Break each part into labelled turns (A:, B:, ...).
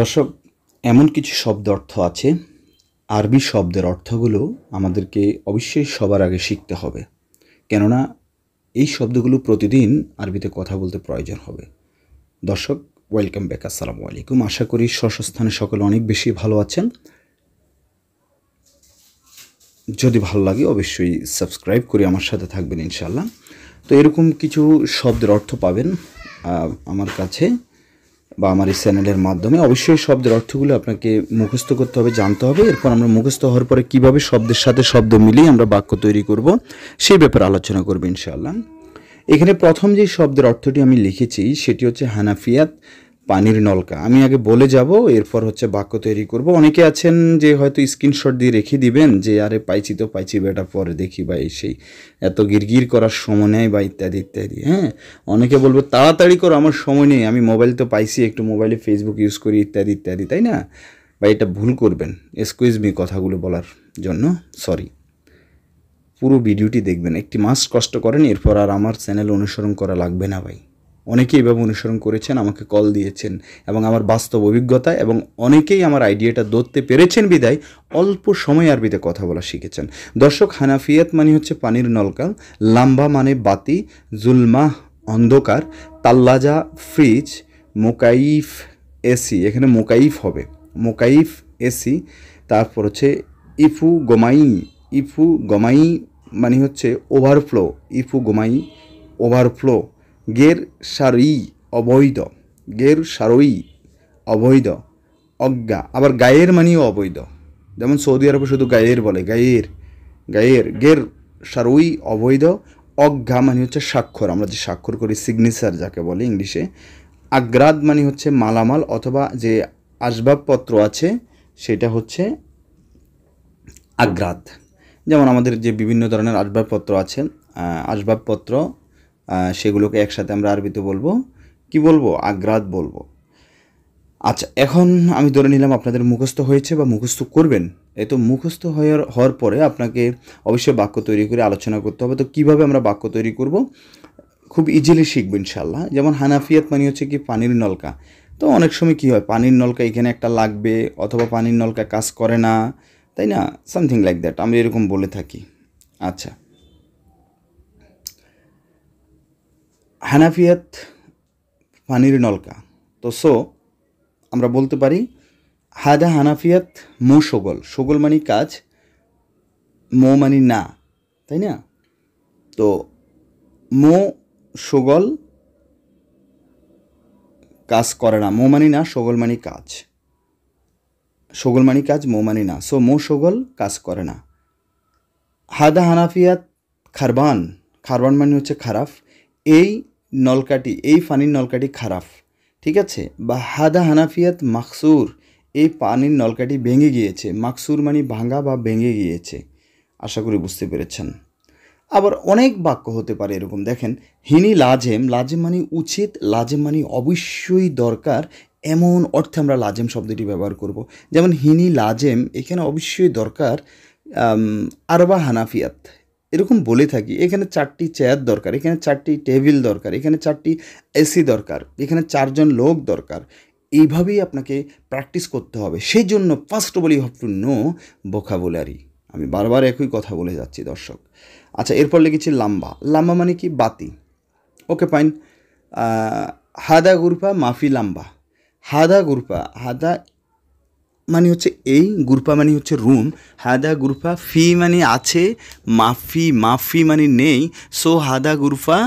A: দর্শক এমন কিছু শব্দ অর্থ আছে আরবি শব্দের অর্থগুলো আমাদেরকে অবশ্যই সবার আগে শিখতে হবে কেননা এই শব্দগুলো প্রতিদিন আরবিতে কথা বলতে প্রয়োজন হবে দর্শক ওয়েলকাম ব্যাক আসসালামু আলাইকুম আশা করি স্বস্থানে সকলে অনেক বেশি ভালো আছেন যদি ভালো লাগে অবশ্যই সাবস্ক্রাইব করে আমার সাথে থাকবেন ইনশাল্লাহ তো এরকম কিছু শব্দের অর্থ পাবেন আমার কাছে বা আমার এই চ্যানেলের মাধ্যমে অবশ্যই শব্দের অর্থগুলো আপনাকে মুখস্থ করতে হবে জানতে হবে এরপর আমরা মুখস্থ হওয়ার পরে কীভাবে শব্দের সাথে শব্দ মিলিয়ে আমরা বাক্য তৈরি করব সেই ব্যাপারে আলোচনা করবো ইনশাআল্লাহ এখানে প্রথম যে শব্দের অর্থটি আমি লিখেছি সেটি হচ্ছে হানাফিয়াত পানির নলকা আমি আগে বলে যাব এরপর হচ্ছে বাক্য তৈরি করব অনেকে আছেন যে হয়তো স্ক্রিনশট দিয়ে রেখে দিবেন যে আরে পাইছি তো পাইছি বেটা পরে দেখি বা এই সেই এত গিরগির করার সময় নেয় বা ইত্যাদি ইত্যাদি হ্যাঁ অনেকে বলবো তাড়াতাড়ি করো আমার সময় নেই আমি মোবাইল তো পাইছি একটু মোবাইলে ফেসবুক ইউজ করি ইত্যাদি ইত্যাদি তাই না বা এটা ভুল করবেন এক্সকুইজ মি কথাগুলো বলার জন্য সরি পুরো ভিডিওটি দেখবেন একটি মাস কষ্ট করেন এরপর আর আমার চ্যানেল অনুসরণ করা লাগবে না ভাই অনেকেই এভাবে অনুসরণ করেছেন আমাকে কল দিয়েছেন এবং আমার বাস্তব অভিজ্ঞতা এবং অনেকেই আমার আইডিয়াটা ধরতে পেরেছেন বিদায় অল্প সময় আর বিদে কথা বলা শিখেছেন দর্শক হানাফিয়াত মানে হচ্ছে পানির নলকাল লাম্বা মানে বাতি জুলমাহ অন্ধকার তাল্লাজা ফ্রিজ মোকাইফ এসি এখানে মোকাইফ হবে মোকাইফ এসি তারপর হচ্ছে ইফু গোমাই ইফু গোমাই মানে হচ্ছে ওভারফ্লো ইফু গোমাই ওভারফ্লো গের সারই অবৈধ গের সারই অবৈধ অজ্ঞা আবার গায়ের মানিও অবৈধ যেমন সৌদি আরবে শুধু গায়ের বলে গায়ের গায়ের গের সারই অবৈধ অজ্ঞা মানে হচ্ছে স্বাক্ষর আমরা যে স্বাক্ষর করি সিগনেচার যাকে বলে ইংলিশে আগ্রাদ মানে হচ্ছে মালামাল অথবা যে আসবাবপত্র আছে সেটা হচ্ছে আগ্রাদ যেমন আমাদের যে বিভিন্ন ধরনের আসবাবপত্র আছে আসবাবপত্র সেগুলোকে একসাথে আমরা আরবিতে বলবো কি বলবো আগ্রাত বলবো আচ্ছা এখন আমি ধরে নিলাম আপনাদের মুখস্থ হয়েছে বা মুখস্থ করবেন এ তো মুখস্থ হওয়ার হওয়ার পরে আপনাকে অবশ্যই বাক্য তৈরি করে আলোচনা করতে হবে তো কিভাবে আমরা বাক্য তৈরি করব খুব ইজিলি শিখব ইনশাল্লাহ যেমন হানাফিয়াত মানে হচ্ছে কি পানির নলকা তো অনেক সময় কি হয় পানির নলকা এখানে একটা লাগবে অথবা পানির নলকা কাজ করে না তাই না সামথিং লাইক দ্যাট আমি এরকম বলে থাকি আচ্ছা হানাফিয়াত পানির নলকা তো সো আমরা বলতে পারি হাদা হানাফিয়াত মো সগল সগল মানে কাজ মো মানে না তাই না তো মো সগল কাজ করে না মো মানে না সগল মানে কাজ সগল মানে কাজ মো মানে না সো মো সগল কাজ করে না হাদা হানাফিয়াত খারবান খারবান মানে হচ্ছে খারাপ এই নলকাটি এই পানির নলকাটি খারাপ ঠিক আছে বা হাদা হানাফিয়াত মাকসুর এই পানির নলকাটি ভেঙে গিয়েছে মাকসুর মানে ভাঙা বা ভেঙে গিয়েছে আশা করি বুঝতে পেরেছেন আবার অনেক বাক্য হতে পারে এরকম দেখেন হিনি লাজেম লাজেম মানে উচিত লাজেম মানে অবশ্যই দরকার এমন অর্থে আমরা লাজেম শব্দটি ব্যবহার করব যেমন হিনি লাজেম এখানে অবশ্যই দরকার আরবা হানাফিয়াত এরকম বলে থাকি এখানে চারটি চেয়ার দরকার এখানে চারটি টেবিল দরকার এখানে চারটি এসি দরকার এখানে চারজন লোক দরকার এইভাবেই আপনাকে প্র্যাকটিস করতে হবে সেই জন্য first of all you have to know vocabulary আমি বারবার একই কথা বলে যাচ্ছি দর্শক আচ্ছা এরপর লিখেছি লাম্বা লাম্বা মানে কি বাতি ওকে পাইন হাদা গুরপা মাফি লাম্বা হাদা গুরপা হাদা মানে হচ্ছে এই গ্রুপা মানে হচ্ছে রুম হাদা গুরফা ফি মানে আছে মাফি মাফি মানে নেই সো হাদা গুরফা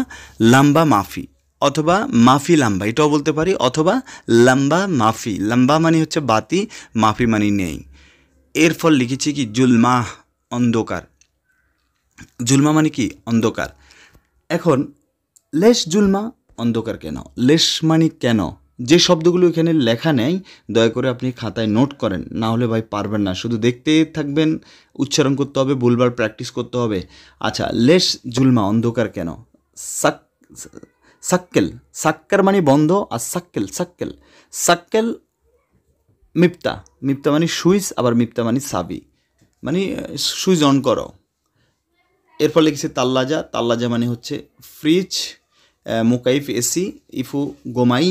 A: লাম্বা মাফি অথবা মাফি লাম্বা এটাও বলতে পারি অথবা লাম্বা মাফি লাম্বা মানে হচ্ছে বাতি মাফি মানে নেই এর ফল লিখেছি কি জুলমাহ অন্ধকার জুলমা মানে কি অন্ধকার এখন লেশ জুলমা অন্ধকার কেন লেশ মানে কেন যে শব্দগুলো এখানে লেখা নেই দয়া করে আপনি খাতায় নোট করেন না হলে ভাই পারবেন না শুধু দেখতে থাকবেন উচ্চারণ করতে হবে ভুলবার প্র্যাকটিস করতে হবে আচ্ছা লেস জুলমা অন্ধকার কেন সাক সাক্কেল সাক্কার মানে বন্ধ আর সাক্কেল সাক্কেল সাক্কেল মিপ্তা মিপ্তা মানে সুইচ আবার মিপ্তা মানে সাবি মানে সুইচ অন করো এর ফলে লিখেছে তাল্লাজা তাল্লাজা মানে হচ্ছে ফ্রিজ মোকাইফ এসি ইফু গোমাই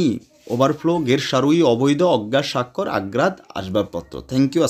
A: ওভারফ্লো গের সারুই অবৈধ অজ্ঞা স্বাক্ষর আগ্রাদ আসবাবপত্র থ্যাংক ইউ